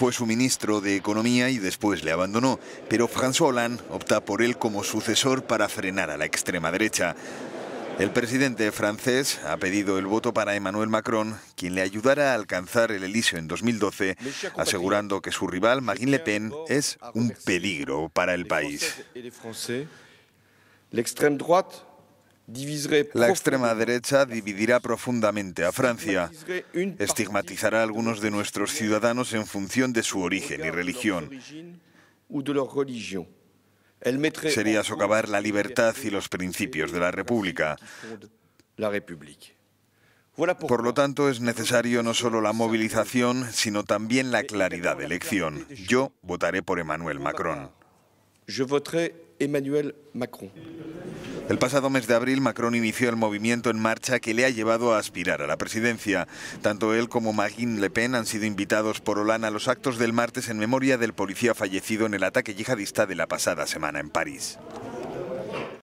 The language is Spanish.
Fue su ministro de Economía y después le abandonó, pero François Hollande opta por él como sucesor para frenar a la extrema derecha. El presidente francés ha pedido el voto para Emmanuel Macron, quien le ayudará a alcanzar el Elíseo en 2012, asegurando que su rival, Marine Le Pen, es un peligro para el país. La extrema derecha dividirá profundamente a Francia, estigmatizará a algunos de nuestros ciudadanos en función de su origen y religión. Sería socavar la libertad y los principios de la República. Por lo tanto, es necesario no solo la movilización, sino también la claridad de elección. Yo votaré por Emmanuel Macron. Emmanuel Macron. El pasado mes de abril, Macron inició el movimiento en marcha que le ha llevado a aspirar a la presidencia. Tanto él como Marine Le Pen han sido invitados por Hollande a los actos del martes en memoria del policía fallecido en el ataque yihadista de la pasada semana en París.